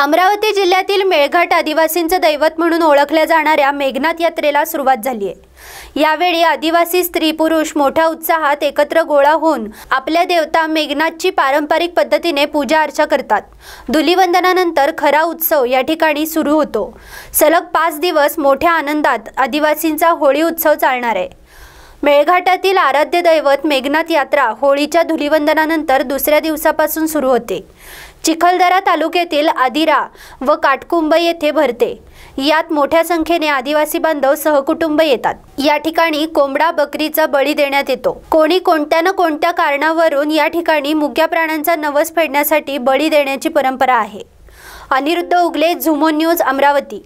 अमरावती जिल्ह्यातील मेळघाट आदिवासींचं दैवत म्हणून ओळखल्या जाणाऱ्या मेघनाथ यात्रेला सुरुवात झाली आहे यावेळी आदिवासी स्त्री पुरुष मोठ्या उत्साहात एकत्र गोळा होऊन आपल्या देवता मेघनाथची पारंपरिक पद्धतीने पूजा अर्चा करतात धुलीवंदनानंतर खरा उत्सव या ठिकाणी सुरू होतो सलग पाच दिवस मोठ्या आनंदात आदिवासींचा होळी उत्सव चालणार आहे मेळघाटातील आराध्य दैवत मेघनाथ यात्रा होळीच्या धुलीवंदनानंतर दुसऱ्या दिवसापासून सुरू होते चिखलदरा तालुक्यातील आदिरा व काटकुंब येथे भरते यात मोठ्या संख्येने आदिवासी बांधव सहकुटुंब येतात या ठिकाणी कोंबडा बकरीचा बळी देण्यात येतो कोणी कोणत्या ना कोणत्या कारणावरून या ठिकाणी मुक्या प्राण्यांचा नवस फेडण्यासाठी बळी देण्याची परंपरा आहे अनिरुद्ध उगले झुमो न्यूज अमरावती